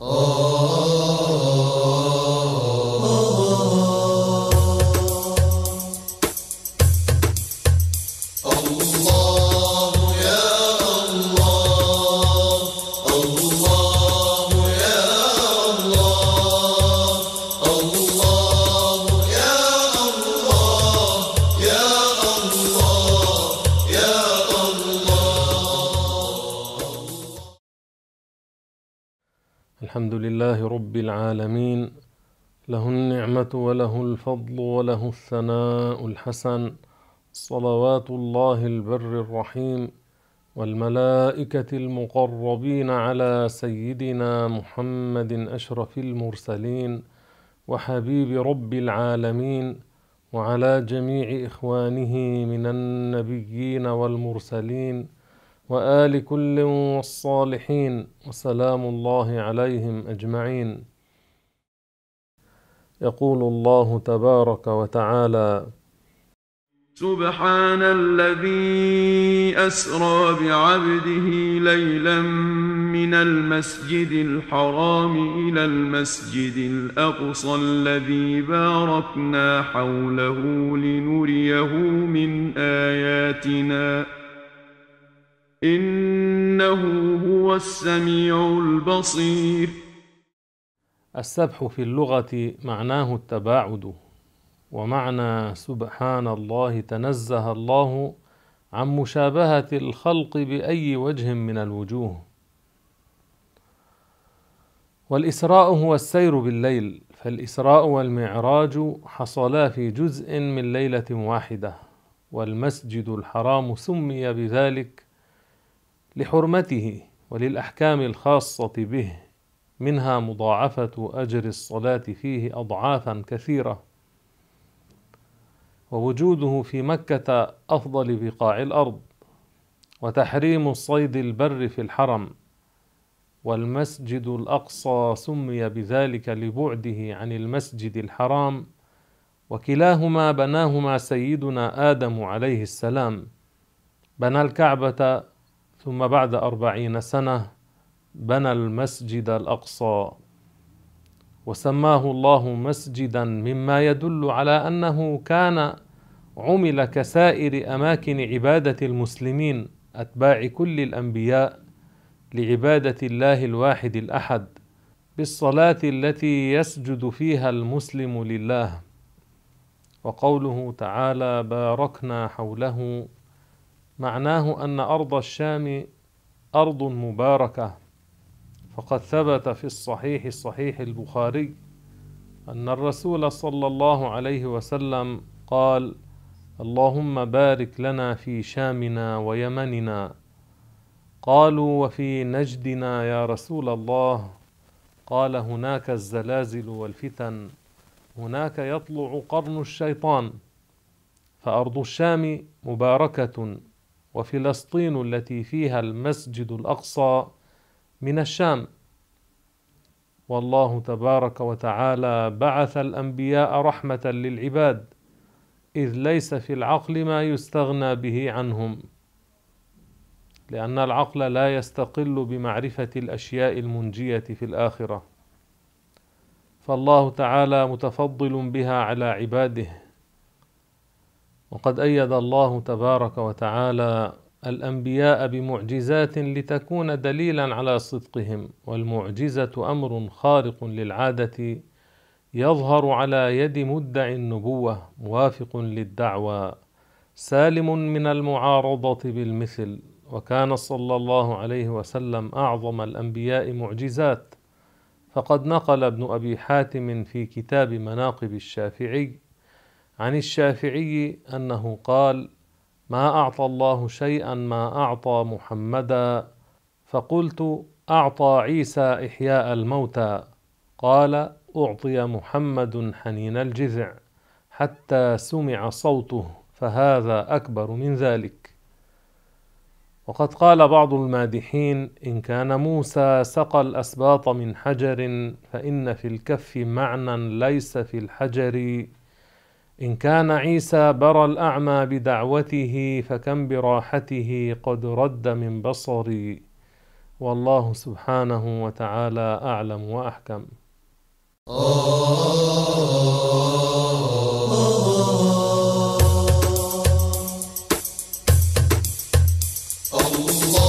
Oh الحمد لله رب العالمين له النعمة وله الفضل وله الثناء الحسن صلوات الله البر الرحيم والملائكة المقربين على سيدنا محمد أشرف المرسلين وحبيب رب العالمين وعلى جميع إخوانه من النبيين والمرسلين وآل كل والصالحين وسلام الله عليهم أجمعين يقول الله تبارك وتعالى سبحان الذي أسرى بعبده ليلا من المسجد الحرام إلى المسجد الأقصى الذي باركنا حوله لنريه من آياتنا ۖ إنه هو السميع البصير السبح في اللغة معناه التباعد ومعنى سبحان الله تنزه الله عن مشابهة الخلق بأي وجه من الوجوه والإسراء هو السير بالليل فالإسراء والمعراج حصلا في جزء من ليلة واحدة والمسجد الحرام سمي بذلك لحرمته وللأحكام الخاصة به منها مضاعفة أجر الصلاة فيه أضعافا كثيرة ووجوده في مكة أفضل بقاع الأرض وتحريم الصيد البر في الحرم والمسجد الأقصى سمي بذلك لبعده عن المسجد الحرام وكلاهما بناهما سيدنا آدم عليه السلام بنى الكعبة ثم بعد أربعين سنة بنى المسجد الأقصى وسماه الله مسجدا مما يدل على أنه كان عمل كسائر أماكن عبادة المسلمين أتباع كل الأنبياء لعبادة الله الواحد الأحد بالصلاة التي يسجد فيها المسلم لله وقوله تعالى باركنا حوله معناه أن أرض الشام أرض مباركة فقد ثبت في الصحيح الصحيح البخاري أن الرسول صلى الله عليه وسلم قال اللهم بارك لنا في شامنا ويمننا قالوا وفي نجدنا يا رسول الله قال هناك الزلازل والفتن هناك يطلع قرن الشيطان فارض الشام مباركه وفلسطين التي فيها المسجد الاقصى من الشام والله تبارك وتعالى بعث الانبياء رحمه للعباد اذ ليس في العقل ما يستغنى به عنهم لان العقل لا يستقل بمعرفه الاشياء المنجيه في الاخره فالله تعالى متفضل بها على عباده وقد أيد الله تبارك وتعالى الأنبياء بمعجزات لتكون دليلا على صدقهم والمعجزة أمر خارق للعادة يظهر على يد مدعي النبوة موافق للدعوى سالم من المعارضة بالمثل وكان صلى الله عليه وسلم أعظم الأنبياء معجزات فقد نقل ابن أبي حاتم في كتاب مناقب الشافعي عن الشافعي انه قال ما اعطى الله شيئا ما اعطى محمدا فقلت اعطى عيسى احياء الموتى قال اعطي محمد حنين الجذع حتى سمع صوته فهذا اكبر من ذلك وقد قال بعض المادحين ان كان موسى سقى الاسباط من حجر فان في الكف معنى ليس في الحجر إن كان عيسى برى الأعمى بدعوته فكم براحته قد رد من بصري والله سبحانه وتعالى أعلم وأحكم الله